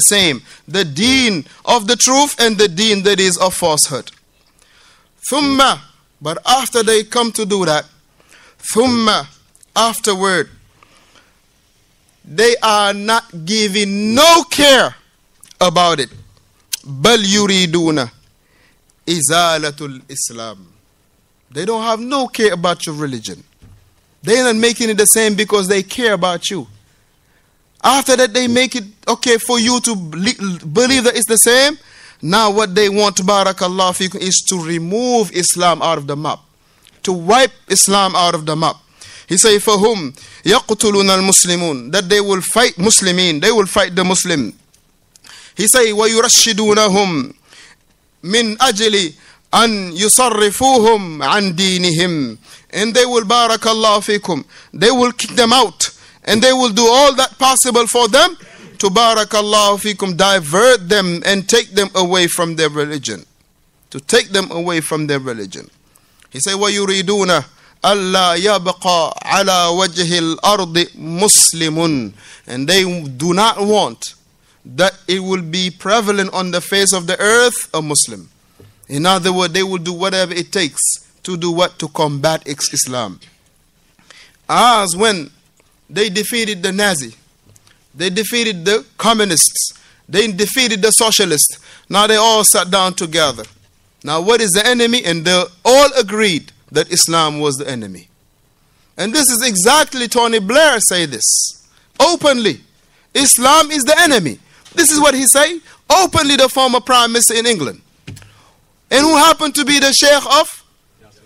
same the deen of the truth and the deen that is of falsehood. Thumma, but after they come to do that, thumma, afterward, they are not giving no care about it. بل يريدون izalatul Islam. They don't have no care about your religion. They're not making it the same because they care about you. After that, they make it okay for you to believe that it's the same. Now what they want, barakallah is to remove Islam out of the map. To wipe Islam out of the map. He say, for whom يَقْتُلُونَ الْمُسْلِمُونَ That they will fight Muslimin, they will fight the Muslim. He say, وَيُرَشِّدُونَهُمْ مِنْ أَجْلِ أَنْ يُصَرِّفُوهُمْ عَنْ دِينِهِمْ And they will, barakallah fikum, they will kick them out. And they will do all that possible for them to barakallahu fikum, divert them and take them away from their religion. To take them away from their religion. He said, وَيُرِيدُونَ Allah يَبْقَى عَلَى وَجْهِ الْأَرْضِ muslimun. And they do not want that it will be prevalent on the face of the earth a Muslim. In other words, they will do whatever it takes to do what? To combat Islam. As when they defeated the Nazi, they defeated the communists. They defeated the socialists. Now they all sat down together. Now, what is the enemy? And they all agreed that Islam was the enemy. And this is exactly Tony Blair say this openly. Islam is the enemy. This is what he say openly. The former prime minister in England, and who happened to be the sheikh of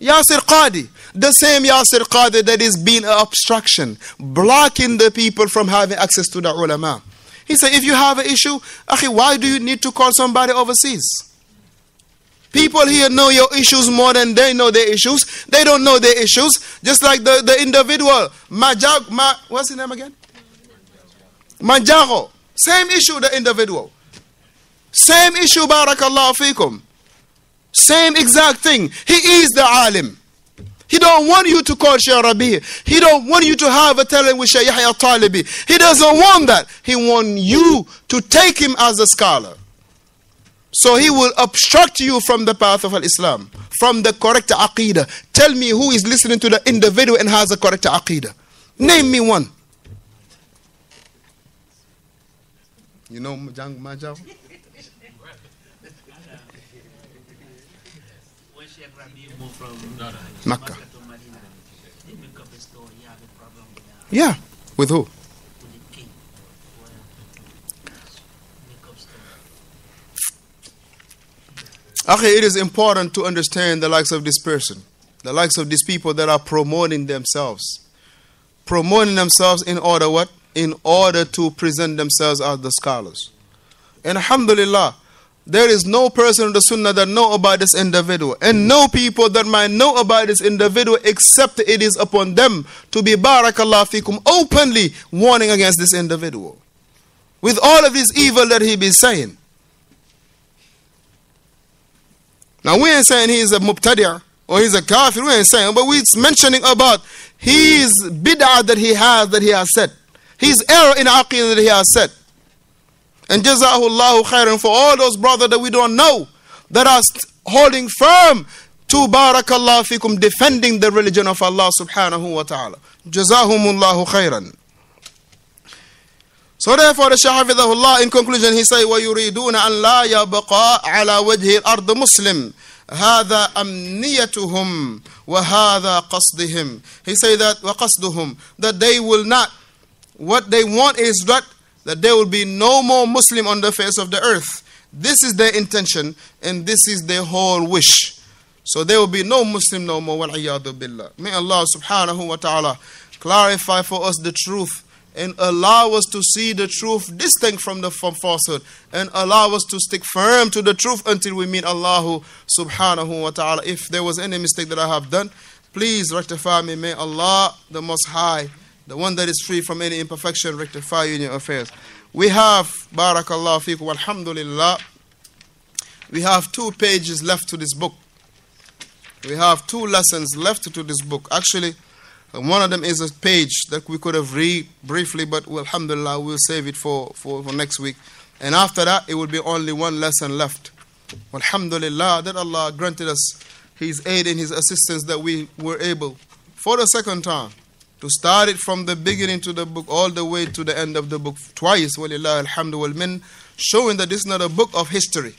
Yasir Qadi, the same Yasir Qadi that is being an obstruction, blocking the people from having access to the ulama. He said, if you have an issue, akhi, why do you need to call somebody overseas? People here know your issues more than they know their issues. They don't know their issues. Just like the, the individual, Majag, Ma, what's his name again? Manjaro. Same issue, the individual. Same issue, barakallahu fikum. Same exact thing. He is the alim. He don't want you to call shayari. Rabi. He don't want you to have a telling with Shaykh Yahya Talibi. He doesn't want that. He want you to take him as a scholar. So he will obstruct you from the path of Islam, from the correct aqidah. Tell me who is listening to the individual and has a correct aqidah. Name me one. You know Majang Majao? Makkah. Yeah, with who? Okay, it is important to understand the likes of this person, the likes of these people that are promoting themselves. Promoting themselves in order what? In order to present themselves as the scholars. And alhamdulillah, there is no person in the Sunnah that know about this individual, and no people that might know about this individual except it is upon them to be barakallah fikum openly warning against this individual with all of this evil that he be saying. Now we ain't saying he is a Mubtadiyah or he's a kafir. We ain't saying, but we're mentioning about his bid'ah that he has that he has said, his error in aqidah that he has said. And Jazahullahu khairan for all those brothers that we don't know that are holding firm to barakallah fikum defending the religion of Allah subhanahu wa ta'ala. Jazahumullahu khairan. So therefore the Shaykh Hafidhahullah in conclusion he say وَيُرِيدُونَ أَن لَا يَبْقَى عَلَى وَجْهِ الْأَرْضِ مُسْلِمٌ هذا أمنيتهم وهذا قصدهم he say that وقصدهم that they will not what they want is that that there will be no more Muslim on the face of the earth. This is their intention and this is their whole wish. So there will be no Muslim no more. billah. May Allah subhanahu wa ta'ala clarify for us the truth and allow us to see the truth distinct from the from falsehood and allow us to stick firm to the truth until we meet Allah subhanahu wa ta'ala. If there was any mistake that I have done, please rectify me. May Allah the Most High the one that is free from any imperfection, rectify in your affairs. We have, barakallah fiqh, alhamdulillah, we have two pages left to this book. We have two lessons left to this book. Actually, one of them is a page that we could have read briefly, but alhamdulillah, we'll save it for, for, for next week. And after that, it will be only one lesson left. Alhamdulillah, that Allah granted us His aid and His assistance that we were able, for the second time, to start it from the beginning to the book all the way to the end of the book twice walillah alhamdu wal min showing that this is not a book of history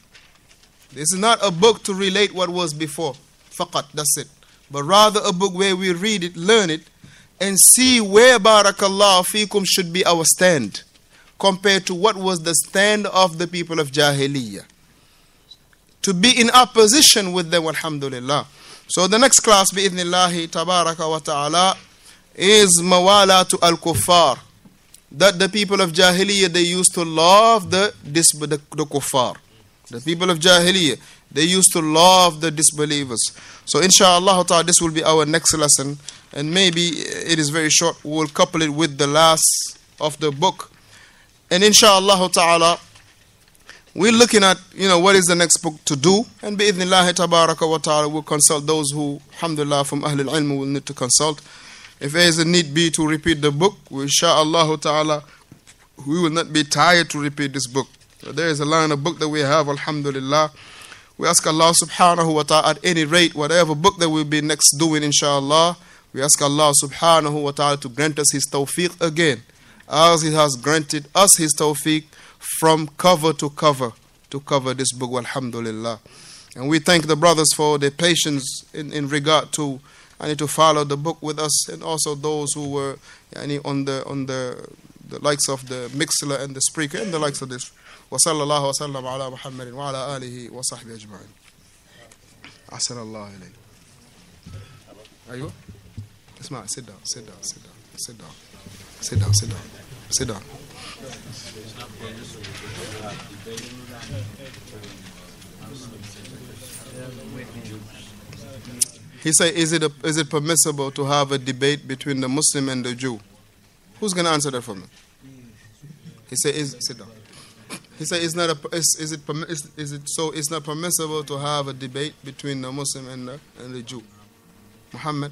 this is not a book to relate what was before faqat that's it but rather a book where we read it learn it and see where barakallah fikum should be our stand compared to what was the stand of the people of jahiliyyah to be in opposition with them alhamdulillah so the next class bi idnillahi tabaraka wa ta'ala is to al-kuffar. That the people of Jahiliyyah, they used to love the, the, the kuffar. The people of Jahiliyyah, they used to love the disbelievers. So inshallah this will be our next lesson. And maybe it is very short. We'll couple it with the last of the book. And inshallah ta'ala, we're looking at, you know, what is the next book to do. And bi'idhnillahi tabaraka wa ta'ala, we'll consult those who, alhamdulillah, from Ahlul Ilm, will need to consult. If there is a need be to repeat the book, inshaAllah ta'ala, we will not be tired to repeat this book. So there is a line of book that we have, alhamdulillah. We ask Allah subhanahu wa ta'ala at any rate, whatever book that we'll be next doing, inshaAllah, we ask Allah subhanahu wa ta'ala to grant us His tawfiq again, as He has granted us His tawfiq from cover to cover, to cover this book, alhamdulillah. And we thank the brothers for their patience in, in regard to and to follow the book with us and also those who were any on the on the, the likes of the Mixler and the Spreaker and the likes of this. وصلى الله وسلم على محمد وعلى آله وصحبه أجمعين أحسن الله إليك أيوة اسمع sit down sit down sit down sit down sit down sit down sit down Thank you. He said, is it, a, is it permissible to have a debate between the Muslim and the Jew? Who's going to answer that for me? He said, is, sit down. He said, it's not a, is, is, it, is, is it, so it's not permissible to have a debate between the Muslim and the, and the Jew. Muhammad